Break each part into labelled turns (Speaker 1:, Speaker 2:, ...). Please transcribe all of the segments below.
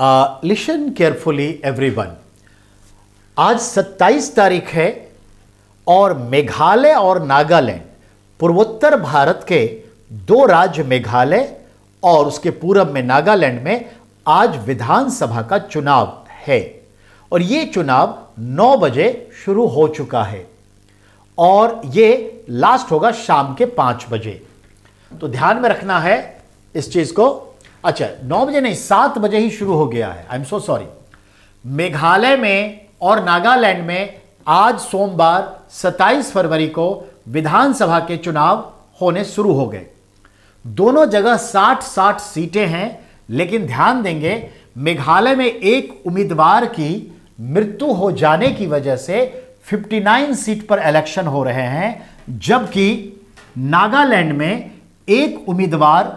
Speaker 1: listen carefully everyone आज 27 तारीख है और मेघालय और नागालैंड पूर्वोत्तर भारत के दो राज्य मेघालय और उसके पूर्व में नागालैंड में आज विधानसभा का चुनाव है और ये चुनाव 9 बजे शुरू हो चुका है और ये लास्ट होगा शाम के 5 बजे तो ध्यान में रखना है इस चीज़ को अच्छा नौ बजे नहीं सात बजे ही शुरू हो गया है I am so sorry Meghalaya में और नागालैंड में आज सोमवार 27 फरवरी को विधानसभा के चुनाव होने शुरू हो गए दोनों जगह 60-60 सीटें हैं लेकिन ध्यान देंगे मेघालय में एक उम्मीदवार की मृत्यु हो जाने की वजह से 59 सीट पर इलेक्शन हो रहे हैं जबकि नागालैंड में एक उम्मीदवार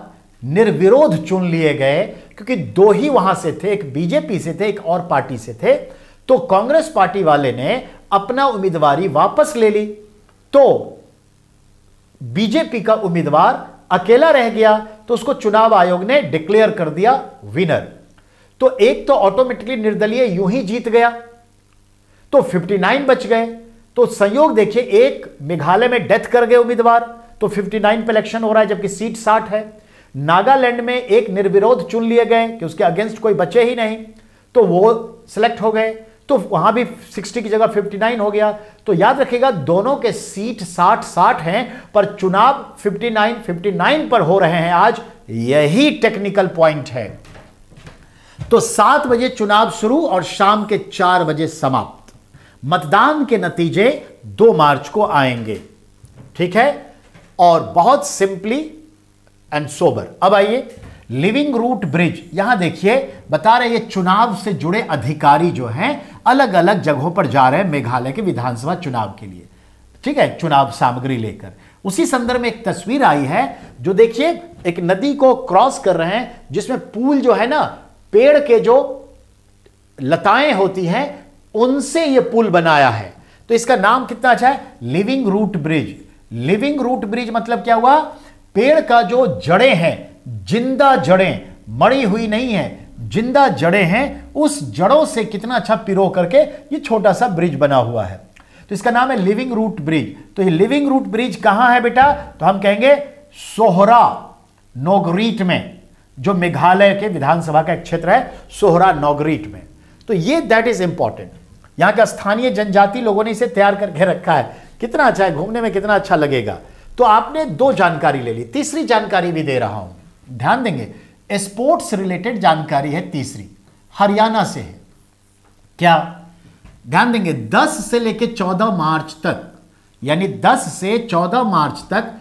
Speaker 1: निर्विरोध चुन लिए गए क्योंकि दो ही वहां से थे एक बीजेपी से थे एक और पार्टी से थे तो कांग्रेस पार्टी वाले ने अपना उम्मीदवारी वापस ले ली तो बीजेपी का उम्मीदवार अकेला रह गया तो उसको चुनाव आयोग ने डिक्लेयर कर दिया विनर तो एक तो ऑटोमेटिकली निर्दलीय यूं ही जीत गया तो 59 बच गए तो संयोग देखिए एक मेघालय में डेथ कर गए उम्मीदवार तो 59 पे इलेक्शन हो रहा है जबकि सीट 60 है नागालैंड में एक निर्विरोध चुन लिए गए कि उसके अगेंस्ट कोई बचे ही नहीं तो वो सिलेक्ट हो गए तो वहां भी 60 की जगह 59 हो गया तो याद रखिएगा दोनों के सीट 60 60 हैं पर चुनाव 59 59 पर हो रहे हैं आज यही टेक्निकल पॉइंट है तो सात बजे चुनाव शुरू और शाम के चार बजे समाप्त मतदान के नतीजे दो मार्च को आएंगे ठीक है और बहुत सिंपली एंड सोबर अब आइए लिविंग रूट ब्रिज यहां देखिए बता रहे ये चुनाव से जुड़े अधिकारी जो हैं अलग अलग जगहों पर जा रहे हैं मेघालय के विधानसभा चुनाव के लिए ठीक है चुनाव सामग्री लेकर उसी संदर्भ में एक तस्वीर आई है जो देखिए एक नदी को क्रॉस कर रहे हैं जिसमें पुल जो है ना पेड़ के जो लताएं होती हैं उनसे ये पुल बनाया है तो इसका नाम कितना अच्छा है living root bridge living root bridge मतलब क्या हुआ पेड़ का जो जड़ें हैं जिंदा जड़ें मरी हुई नहीं है जिंदा जड़ें हैं उस जड़ों से कितना अच्छा पिरो करके ये छोटा सा ब्रिज बना हुआ है तो इसका नाम है लिविंग रूट ब्रिज तो ये लिविंग रूट ब्रिज कहां है बेटा तो हम कहेंगे सोहरा नोगरीट में जो मेघालय के विधानसभा का एक क्षेत्र है सोहरा नोगरीट में तो ये दैट इज इंपॉर्टेंट यहाँ का स्थानीय जनजाति लोगों ने इसे तैयार करके रखा है कितना अच्छा है घूमने में कितना अच्छा लगेगा तो आपने दो जानकारी ले ली तीसरी जानकारी भी दे रहा हूं ध्यान देंगे स्पोर्ट्स रिलेटेड जानकारी है तीसरी हरियाणा से है क्या ध्यान देंगे 10 से लेकर 14 मार्च तक यानी 10 से 14 मार्च तक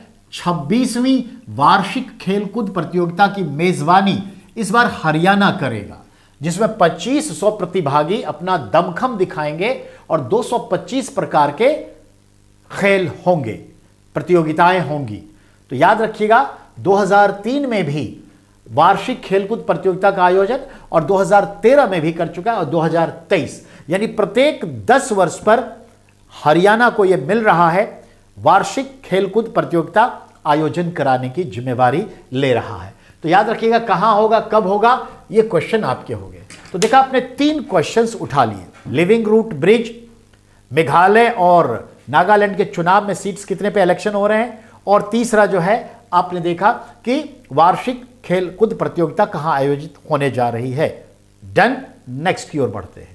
Speaker 1: 26वीं वार्षिक खेलकूद प्रतियोगिता की मेजबानी इस बार हरियाणा करेगा जिसमें 2500 प्रतिभागी अपना दमखम दिखाएंगे और 225 प्रकार के खेल होंगे प्रतियोगिताएं होंगी तो याद रखिएगा 2003 में भी वार्षिक खेलकूद प्रतियोगिता का आयोजन और 2013 में भी कर चुका है और 2023 यानी प्रत्येक 10 वर्ष पर हरियाणा को यह मिल रहा है वार्षिक खेलकूद प्रतियोगिता आयोजन कराने की जिम्मेवारी ले रहा है तो याद रखिएगा कहां होगा कब होगा ये क्वेश्चन आपके हो गए तो देखा आपने तीन क्वेश्चंस उठा लिए लिविंग रूट ब्रिज मेघालय और नागालैंड के चुनाव में सीट्स कितने पे इलेक्शन हो रहे हैं और तीसरा जो है आपने देखा कि वार्षिक खेल कूद प्रतियोगिता कहां आयोजित होने जा रही है डन नेक्स्ट की ओर बढ़ते हैं